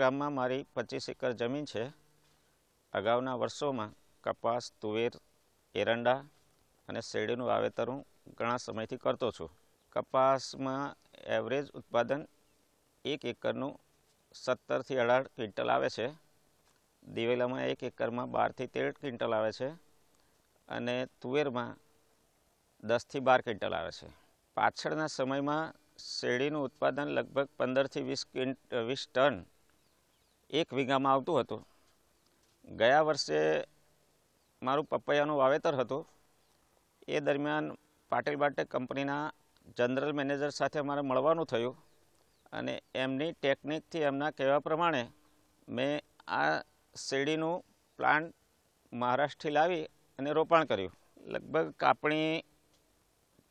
ગામમાં મારી પચીસ એકર જમીન છે અગાઉના વર્ષોમાં કપાસ તુવેર એરંડા અને શેરડીનું વાવેતર હું ઘણા સમયથી કરતો છું કપાસમાં એવરેજ ઉત્પાદન એક એકરનું સત્તરથી અઢાર ક્વિન્ટલ આવે છે દિવેલામાં એક એકરમાં બારથી તેર ક્વિન્ટલ આવે છે અને તુવેરમાં દસથી બાર ક્વિન્ટલ આવે છે પાછળના સમયમાં શેરડીનું ઉત્પાદન લગભગ પંદરથી વીસ ક્વિન્ટ વીસ ટન એક વીઘામાં આવતું હતું ગયા વર્ષે મારું પપૈયાનું વાવેતર હતું એ દરમિયાન પાટીલ બાટેક કંપનીના જનરલ મેનેજર સાથે મારે મળવાનું થયું અને એમની ટેકનિકથી એમના કહેવા પ્રમાણે મેં આ શેરડીનું પ્લાન્ટ મહારાષ્ટ્રથી લાવી અને રોપાણ કર્યું લગભગ કાપણી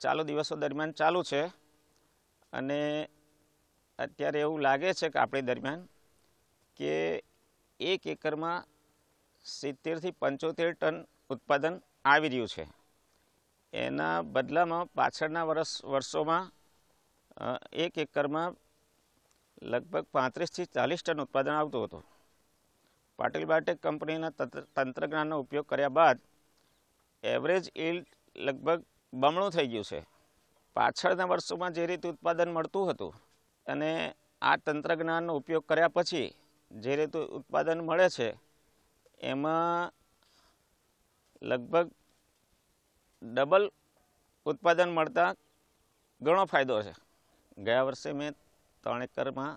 ચાલુ દિવસો દરમિયાન ચાલુ છે અને અત્યારે એવું લાગે છે કાપણી દરમિયાન કે એક એકરમાં સિત્તેરથી પંચોતેર ટન ઉત્પાદન આવી રહ્યું છે એના બદલામાં પાછળના વર્ષ વર્ષોમાં એક એકરમાં લગભગ પાંત્રીસથી ચાલીસ ટન ઉત્પાદન આવતું હતું પાટીલ બાયોટેક કંપનીના તંત્રજ્ઞાનનો ઉપયોગ કર્યા બાદ એવરેજ ઇલ્ડ લગભગ બમણું થઈ ગયું છે પાછળના વર્ષોમાં જે રીતે ઉત્પાદન મળતું હતું અને આ તંત્રજ્ઞાનનો ઉપયોગ કર્યા પછી જે રીતે ઉત્પાદન મળે છે એમાં લગભગ ડબલ ઉત્પાદન મળતા ઘણો ફાયદો છે ગયા વર્ષે મેં ત્રણ એકરમાં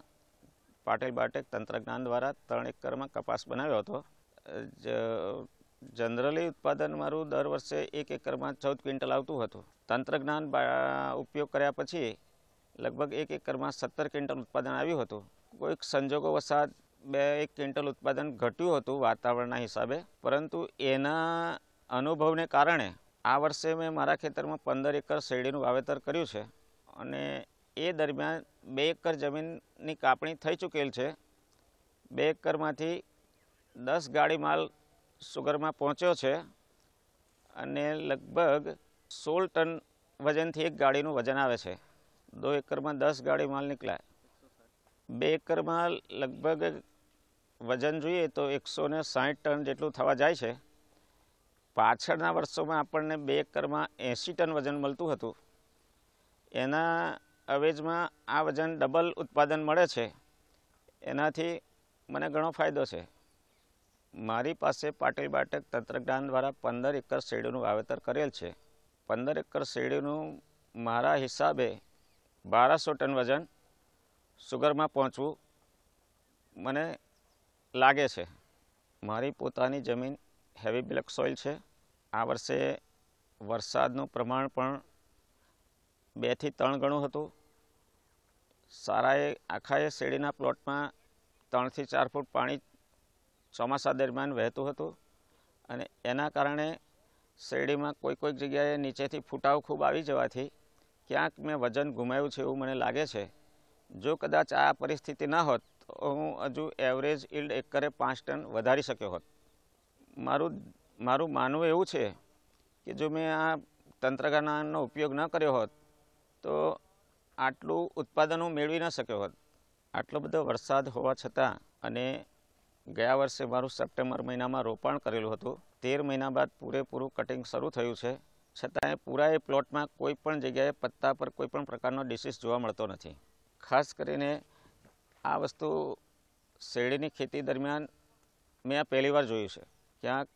પાટીલ બાટેક તંત્રજ્ઞાન દ્વારા ત્રણ એકરમાં કપાસ બનાવ્યો હતો જનરલી ઉત્પાદન મારું દર વર્ષે એક એકરમાં ચૌદ ક્વિન્ટલ આવતું હતું તંત્રજ્ઞાન ઉપયોગ કર્યા પછી લગભગ એક એકરમાં સત્તર ક્વિન્ટલ ઉત્પાદન આવ્યું હતું કોઈક સંજોગો વસાદ બે એક ક્વિન્ટલ ઉત્પાદન ઘટ્યું હતું વાતાવરણના હિસાબે પરંતુ એના અનુભવને કારણે આ વર્ષે મેં મારા ખેતરમાં પંદર એકર શેરડીનું વાવેતર કર્યું છે અને એ દરમિયાન બે એકર જમીનની કાપણી થઈ ચૂકેલ છે બે એકરમાંથી દસ ગાડી માલ સુગરમાં પહોંચ્યો છે અને લગભગ સોળ ટન વજનથી એક ગાડીનું વજન આવે છે દો એકરમાં દસ ગાડી માલ નીકળાય બે એકરમાં લગભગ વજન જોઈએ તો એકસો ને સાહીઠ ટન જેટલું થવા જાય છે પાછળના વર્ષોમાં આપણને બે એકરમાં એંસી ટન વજન મળતું હતું એના અવેજમાં આ વજન ડબલ ઉત્પાદન મળે છે એનાથી મને ઘણો ફાયદો છે મારી પાસે પાટીલ બાટક તંત્રજ્ઞાન દ્વારા પંદર એકર શેરડીનું વાવેતર કરેલ છે પંદર એકર શેરડીનું મારા હિસાબે બારસો ટન વજન સુગરમાં પહોંચવું મને લાગે છે મારી પોતાની જમીન હેવી બ્લેક સોઇલ છે આ વર્ષે વરસાદનું પ્રમાણ પણ બેથી ત્રણ ગણું હતું સારાએ આખાએ શેરડીના પ્લોટમાં ત્રણથી ચાર ફૂટ પાણી ચોમાસા દરમિયાન વહેતું હતું અને એના કારણે શેરડીમાં કોઈ કોઈક જગ્યાએ નીચેથી ફૂટાવ ખૂબ આવી જવાથી ક્યાંક મેં વજન ગુમાવ્યું છે એવું મને લાગે છે જો કદાચ આ પરિસ્થિતિ ન હોત હું હજુ એવરેજ ઇલ્ડ એકરે પાંચ ટન વધારી શક્યો હોત મારું મારું માનવું એવું છે કે જો મેં આ તંત્રજ્ઞાનનો ઉપયોગ ન કર્યો હોત તો આટલું ઉત્પાદન હું મેળવી ન શક્યો હોત આટલો બધો વરસાદ હોવા છતાં અને ગયા વર્ષે મારું સપ્ટેમ્બર મહિનામાં રોપાણ કરેલું હતું તેર મહિના બાદ પૂરેપૂરું કટિંગ શરૂ થયું છે છતાંય પૂરાએ પ્લોટમાં કોઈ પણ જગ્યાએ પત્તા પર કોઈપણ પ્રકારનો ડિસીઝ જોવા મળતો નથી ખાસ કરીને આ વસ્તુ શેરડીની ખેતી દરમિયાન મેં પહેલી વાર જોયું છે ક્યાંક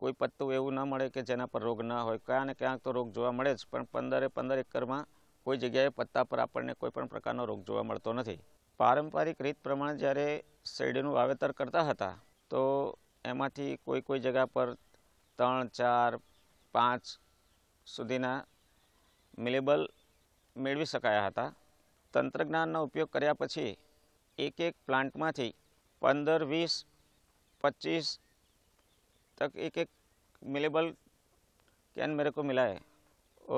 કોઈ પત્તું એવું ના મળે કે જેના પર રોગ ના હોય ક્યાં ને ક્યાંક તો રોગ જોવા મળે જ પણ પંદરે પંદર એકરમાં કોઈ જગ્યાએ પત્તા પર આપણને કોઈ પણ પ્રકારનો રોગ જોવા મળતો નથી પારંપરિક રીત પ્રમાણે જ્યારે શેરડીનું વાવેતર કરતા હતા તો એમાંથી કોઈ કોઈ જગ્યા પર ત્રણ ચાર પાંચ સુધીના મિલેબલ મેળવી શકાયા હતા તંત્રજ્ઞાનનો ઉપયોગ કર્યા પછી एक एक એક थी पंदर वीस पच्चीस तक एक एक मिलेबल कैन मेरे को मिला है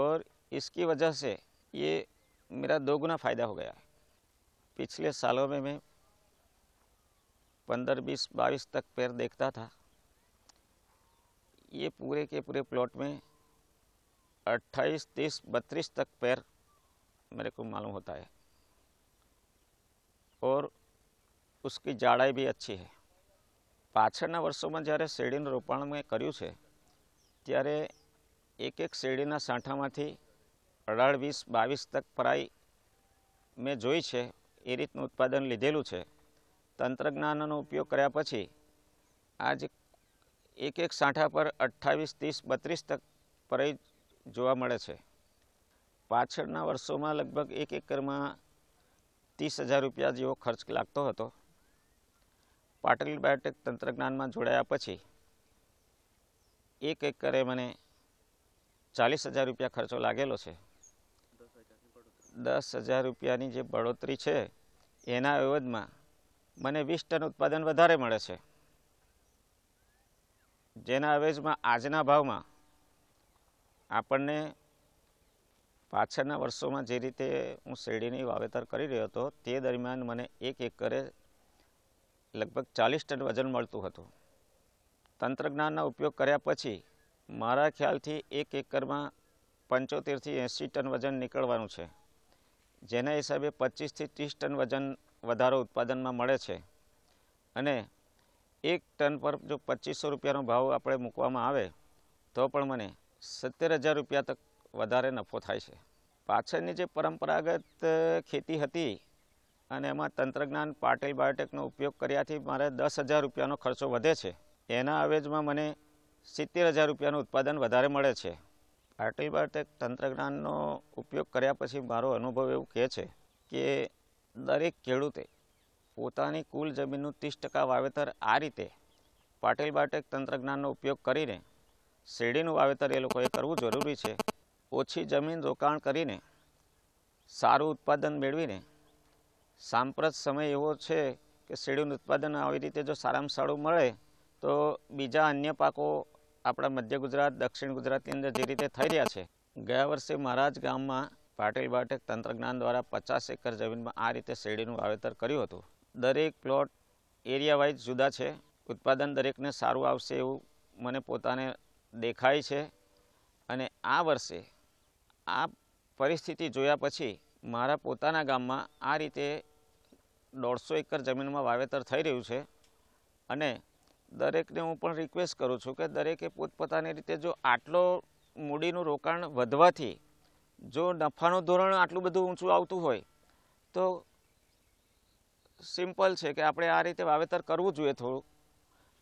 और इसकी वजह से ये मेरा दोगुना फ़ायदा हो गया पिछले सालों में मैं पंद्रह बीस बाईस तक पेड़ देखता था ये पूरे के पूरे प्लॉट में अट्ठाईस तीस बत्तीस तक पेड़ मेरे को मालूम होता है ઓર ઉસકી જાડાઈ બી અચ્છી છે પાછળના વર્ષોમાં જ્યારે શેરડીનું રોપાણ મેં કર્યું છે ત્યારે એક એક શેરડીના સાંઠામાંથી અઢાર વીસ બાવીસ તક પરાઈ મેં જોઈ છે એ રીતનું ઉત્પાદન લીધેલું છે તંત્રજ્ઞાનનો ઉપયોગ કર્યા પછી આજ એક એક સાંઠા પર અઠ્ઠાવીસ ત્રીસ બત્રીસ તક પરાઈ જોવા મળે છે પાછળના વર્ષોમાં લગભગ એક એકરમાં ત્રીસ હજાર રૂપિયા જેવો ખર્ચ લાગતો હતો પાટલી બાયોટેક તંત્રજ્ઞાનમાં જોડાયા પછી એક એકરે મને ચાલીસ હજાર રૂપિયા ખર્ચો લાગેલો છે દસ હજાર રૂપિયાની જે બળોતરી છે એના અવધમાં મને વીસ ટન ઉત્પાદન વધારે મળે છે જેના અવેજમાં આજના ભાવમાં આપણને પાછળના વર્ષોમાં જે રીતે હું શેરડીની વાવેતર કરી રહ્યો હતો તે દરમિયાન મને એક એકરે લગભગ ચાલીસ ટન વજન મળતું હતું તંત્રજ્ઞાનનો ઉપયોગ કર્યા પછી મારા ખ્યાલથી એક એકરમાં પંચોતેરથી એંસી ટન વજન નીકળવાનું છે જેના હિસાબે પચીસથી ત્રીસ ટન વજન વધારો ઉત્પાદનમાં મળે છે અને એક ટન પર જો પચીસો રૂપિયાનો ભાવ આપણે મૂકવામાં આવે તો પણ મને સત્તર હજાર રૂપિયા તક વધારે નફો થાય છે પાછળની જે પરંપરાગત ખેતી હતી અને એમાં તંત્રજ્ઞાન પાટેલ બાયોટેકનો ઉપયોગ કર્યાથી મારે દસ હજાર રૂપિયાનો ખર્ચો વધે છે એના અવેજમાં મને સિત્તેર હજાર રૂપિયાનું ઉત્પાદન વધારે મળે છે પાટેલ બાયોટેક તંત્રજ્ઞાનનો ઉપયોગ કર્યા પછી મારો અનુભવ એવું કહે છે કે દરેક ખેડૂતે પોતાની કુલ જમીનનું ત્રીસ ટકા વાવેતર આ રીતે પાટિલ બાયોટેક તંત્રજ્ઞાનનો ઉપયોગ કરીને શેરડીનું વાવેતર એ લોકોએ કરવું જરૂરી છે ઓછી જમીન રોકાણ કરીને સારું ઉત્પાદન મેળવીને સાંપ્રત સમય એવો છે કે શેરડીનું ઉત્પાદન આવી રીતે જો સારામાં સારું મળે તો બીજા અન્ય પાકો આપણા મધ્ય ગુજરાત દક્ષિણ ગુજરાતની અંદર જે રીતે થઈ રહ્યા છે ગયા વર્ષે મારા જ ગામમાં પાટીલ બાટેક તંત્રજ્ઞાન દ્વારા પચાસ એકર જમીનમાં આ રીતે શેરડીનું વાવેતર કર્યું હતું દરેક પ્લોટ એરિયા વાઇઝ જુદા છે ઉત્પાદન દરેકને સારું આવશે એવું મને પોતાને દેખાય છે અને આ વર્ષે આ પરિસ્થિતિ જોયા પછી મારા પોતાના ગામમાં આ રીતે દોઢસો એકર જમીનમાં વાવેતર થઈ રહ્યું છે અને દરેકને હું પણ રિક્વેસ્ટ કરું છું કે દરેકે પોતપોતાની રીતે જો આટલો મૂડીનું રોકાણ વધવાથી જો નફાનું ધોરણ આટલું બધું ઊંચું આવતું હોય તો સિમ્પલ છે કે આપણે આ રીતે વાવેતર કરવું જોઈએ થોડું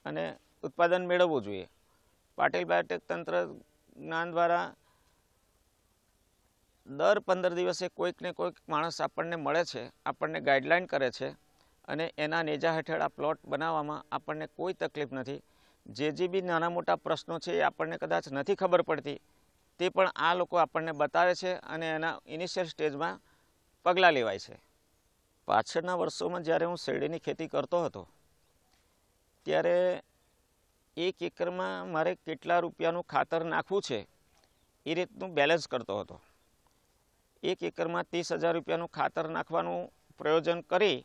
અને ઉત્પાદન મેળવવું જોઈએ પાટીલ બાયોટેક તંત્ર જ્ઞાન દ્વારા દર પંદર દિવસે કોઈકને કોઈક માણસ આપણને મળે છે આપણને ગાઈડલાઇન કરે છે અને એના નેજા હેઠળ આ પ્લોટ બનાવવામાં આપણને કોઈ તકલીફ નથી જે જે બી નાના મોટા પ્રશ્નો છે એ આપણને કદાચ નથી ખબર પડતી તે પણ આ લોકો આપણને બતાવે છે અને એના ઇનિશિયલ સ્ટેજમાં પગલાં લેવાય છે પાછળના વર્ષોમાં જ્યારે હું શેરડીની ખેતી કરતો હતો ત્યારે એક એકરમાં મારે કેટલા રૂપિયાનું ખાતર નાખવું છે એ રીતનું બેલેન્સ કરતો હતો એક એકરમાં ત્રીસ હજાર રૂપિયાનું ખાતર નાખવાનું પ્રયોજન કરી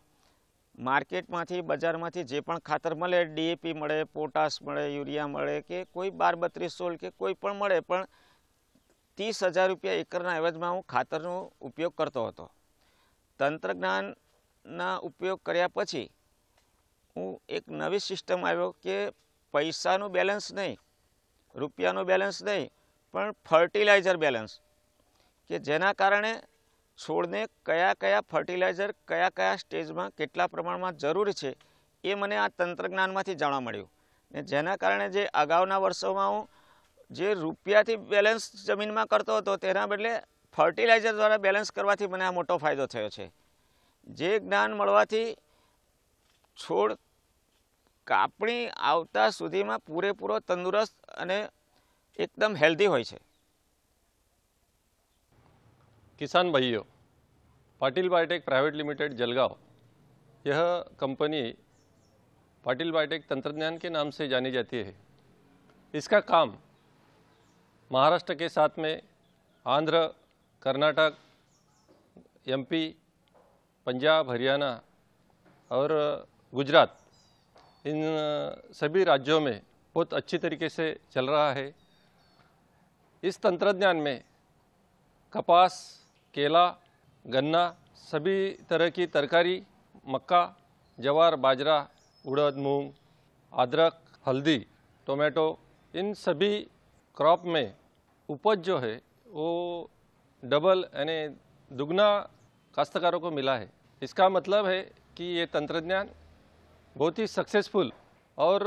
માર્કેટમાંથી બજારમાંથી જે પણ ખાતર મળે ડીએપી મળે પોટાશ મળે યુરિયા મળે કે કોઈ બાર બત્રીસ સોલ કે કોઈ પણ મળે પણ ત્રીસ હજાર રૂપિયા એકરના એવજમાં હું ખાતરનો ઉપયોગ કરતો હતો તંત્રજ્ઞાનના ઉપયોગ કર્યા પછી હું એક નવી સિસ્ટમ આવ્યો કે પૈસાનું બેલેન્સ નહીં રૂપિયાનું બેલેન્સ નહીં પણ ફર્ટિલાઇઝર બેલેન્સ કે જેના કારણે છોડને કયા કયા ફર્ટિલાઇઝર કયા કયા સ્ટેજમાં કેટલા પ્રમાણમાં જરૂર છે એ મને આ તંત્રજ્ઞાનમાંથી જાણવા મળ્યું ને જેના કારણે જે અગાઉના વર્ષોમાં હું જે રૂપિયાથી બેલેન્સ જમીનમાં કરતો હતો તેના બદલે ફર્ટિલાઇઝર દ્વારા બેલેન્સ કરવાથી મને આ મોટો ફાયદો થયો છે જે જ્ઞાન મળવાથી છોડ કાપણી આવતા સુધીમાં પૂરેપૂરો તંદુરસ્ત અને એકદમ હેલ્ધી હોય છે किसान भाइयों Patil biotech private limited Jalgaon यह कंपनी पाटिल बायोटेक तंत्रज्ञान के नाम से जानी जाती है इसका काम महाराष्ट्र के साथ में आंध्र कर्नाटक एमपी, पंजाब हरियाणा और गुजरात इन सभी राज्यों में बहुत अच्छी तरीके से चल रहा है इस तंत्रज्ञान में कपास केला गन्ना सभी तरह की तरकारी मक्का जवार बाजरा उड़द मूंग अदरक हल्दी टोमेटो इन सभी क्रॉप में उपज जो है वो डबल यानी दुगना काश्तकारों को मिला है इसका मतलब है कि ये तंत्रज्ञान बहुत ही सक्सेसफुल और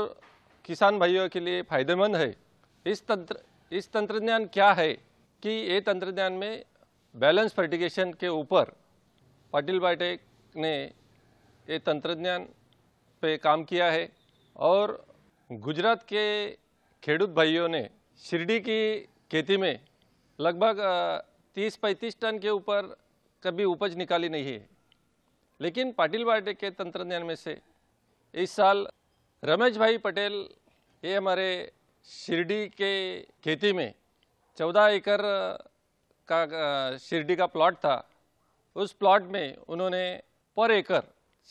किसान भाइयों के लिए फ़ायदेमंद है इस तंत्र इस तंत्रज्ञान क्या है कि ये तंत्रज्ञान में बैलेंस फर्टिगेशन के ऊपर पाटिल बायोटेक ने ये तंत्रज्ञान पे काम किया है और गुजरात के खेडूत भाइयों ने शिरडी की खेती में लगभग 30-35 टन के ऊपर कभी उपज निकाली नहीं है लेकिन पाटिल बाटे के तंत्रज्ञान में से इस साल रमेश भाई पटेल ये हमारे शिरडी के खेती में 14 एकड़ का शिरडी का प्लॉट था उस प्लॉट में उन्होंने पर एकड़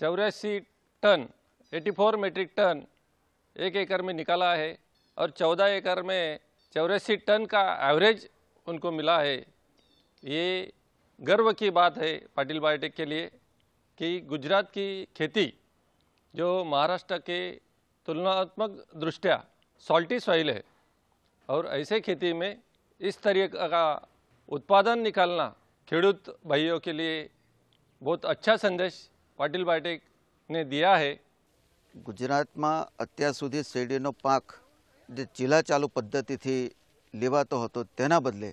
चौरासी टन 84 मेट्रिक टन एक एकड़ में निकाला है और 14 एकड़ में चौरासी टन का एवरेज उनको मिला है ये गर्व की बात है पाटिल बायोटेक के लिए कि गुजरात की खेती जो महाराष्ट्र के तुलनात्मक दृष्टिया सॉल्टी सॉइल है और ऐसे खेती में इस तरीके का ઉત્પાદન નિકાલના ખેડૂત ભાઈઓ કે લીએ બહુ અચ્છા સંદેશ પાટીલ બાટેકને દિયા હે ગુજરાતમાં અત્યાર સુધી શેરડીનો પાક જે ચીલા ચાલુ પદ્ધતિથી લેવાતો હતો તેના બદલે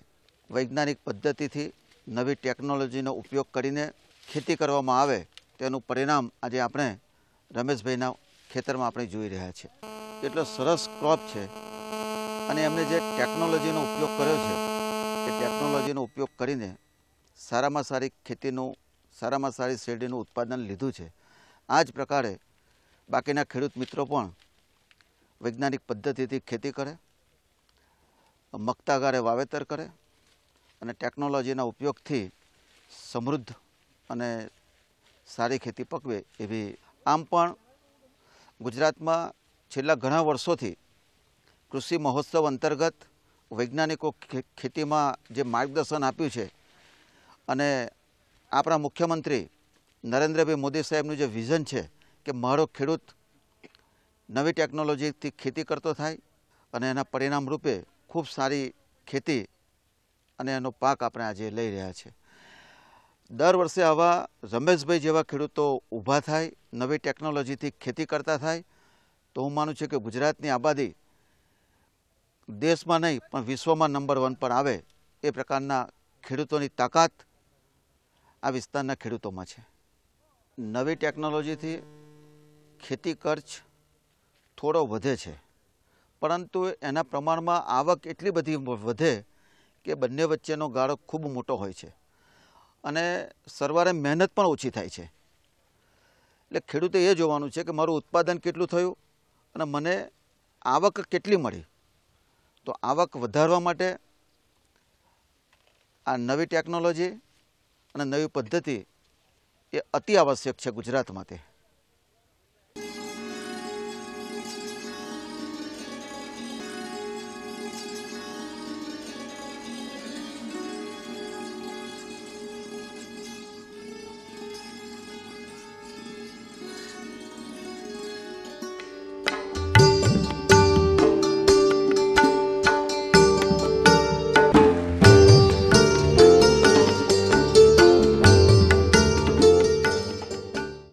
વૈજ્ઞાનિક પદ્ધતિથી નવી ટેકનોલોજીનો ઉપયોગ કરીને ખેતી કરવામાં આવે તેનું પરિણામ આજે આપણે રમેશભાઈના ખેતરમાં આપણે જોઈ રહ્યા છીએ એટલો સરસ ક્રોપ છે અને એમણે જે ટેકનોલોજીનો ઉપયોગ કર્યો છે કે ટેકનોલોજીનો ઉપયોગ કરીને સારામાં સારી ખેતીનું સારામાં સારી શેરડીનું ઉત્પાદન લીધું છે આ જ પ્રકારે બાકીના ખેડૂત મિત્રો પણ વૈજ્ઞાનિક પદ્ધતિથી ખેતી કરે મક્તાગારે વાવેતર કરે અને ટેકનોલોજીના ઉપયોગથી સમૃદ્ધ અને સારી ખેતી પકવે એવી આમ પણ ગુજરાતમાં છેલ્લા ઘણા વર્ષોથી કૃષિ મહોત્સવ અંતર્ગત વૈજ્ઞાનિકો ખેતીમાં જે માર્ગદર્શન આપ્યું છે અને આપણા મુખ્યમંત્રી નરેન્દ્રભાઈ મોદી સાહેબનું જે વિઝન છે કે મારો ખેડૂત નવી ટેકનોલોજીથી ખેતી કરતો થાય અને એના પરિણામ રૂપે ખૂબ સારી ખેતી અને એનો પાક આપણે આજે લઈ રહ્યા છે દર વર્ષે આવા રમેશભાઈ જેવા ખેડૂતો ઊભા થાય નવી ટેકનોલોજીથી ખેતી કરતા થાય તો હું માનું છું કે ગુજરાતની આબાદી દેશમાં નહીં પણ વિશ્વમાં નંબર વન પર આવે એ પ્રકારના ખેડૂતોની તાકાત આ વિસ્તારના ખેડૂતોમાં છે નવી ટેકનોલોજીથી ખેતી ખર્ચ થોડો વધે છે પરંતુ એના પ્રમાણમાં આવક એટલી બધી વધે કે બંને વચ્ચેનો ગાળો ખૂબ મોટો હોય છે અને સરવારે મહેનત પણ ઓછી થાય છે એટલે ખેડૂતે એ જોવાનું છે કે મારું ઉત્પાદન કેટલું થયું અને મને આવક કેટલી મળી તો આવક વધારવા માટે આ નવી ટેકનોલોજી અને નવી પદ્ધતિ એ અતિ આવશ્યક છે ગુજરાત માટે